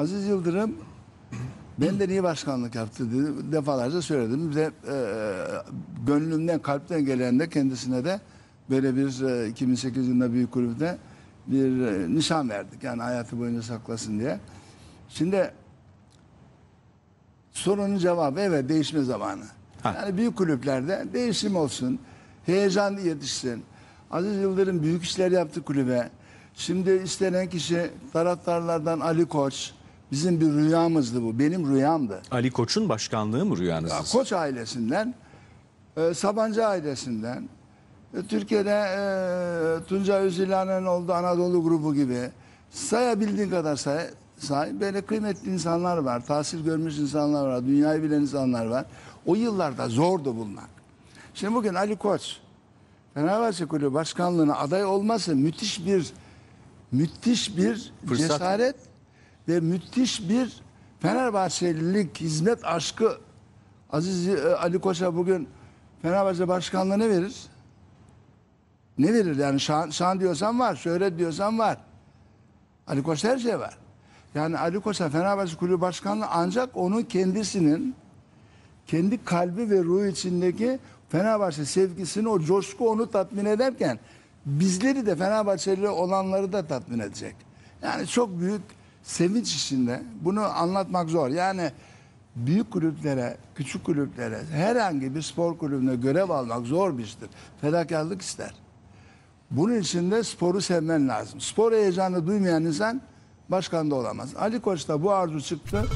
Aziz Yıldırım ben de niye başkanlık yaptı dedi. Defalarca söyledim. Ve e, gönlümden, kalpten gelen de kendisine de böyle bir e, 2008 yılında büyük kulüpte bir e, nişan verdik. Yani hayatı boyunca saklasın diye. Şimdi sorunun cevabı evet değişme zamanı. Ha. Yani büyük kulüplerde değişim olsun. Heyecan yetişsin. Aziz Yıldırım büyük işler yaptı kulübe. Şimdi istenen kişi taraftarlardan Ali Koç, Bizim bir rüyamızdı bu. Benim rüyamdı. Ali Koç'un başkanlığı mı rüyanız? Koç ailesinden, e, Sabancı ailesinden, e, Türkiye'de e, Tunca Özilhan'ın olduğu Anadolu grubu gibi sayabildiğin kadar say, say. Böyle kıymetli insanlar var, tahsil görmüş insanlar var, dünyayı bilen insanlar var. O yıllarda zordu bunlar. Şimdi bugün Ali Koç, Fenerbahçe Kulübü Başkanlığı'na aday olması müthiş bir müthiş bir Fırsat. cesaret ve müthiş bir Fenerbahçelilik hizmet aşkı Aziz e, Ali Koç'a bugün Fenerbahçe başkanlığı ne verir? Ne verir yani şan, şan diyorsan var, şöhret diyorsan var. Ali Koç her şey var. Yani Ali Koç'a Fenerbahçe Kulübü Başkanlığı ancak onun kendisinin kendi kalbi ve ruhu içindeki Fenerbahçe sevgisini, o coşku onu tatmin ederken bizleri de Fenerbahçeli olanları da tatmin edecek. Yani çok büyük sevinç içinde bunu anlatmak zor. Yani büyük kulüplere, küçük kulüplere, herhangi bir spor kulübüne görev almak zor bir iştir. Fedakarlık ister. Bunun için de sporu sevmen lazım. Spor heyecanı duymayan insan başkan da olamaz. Ali Koç da bu arzu çıktı.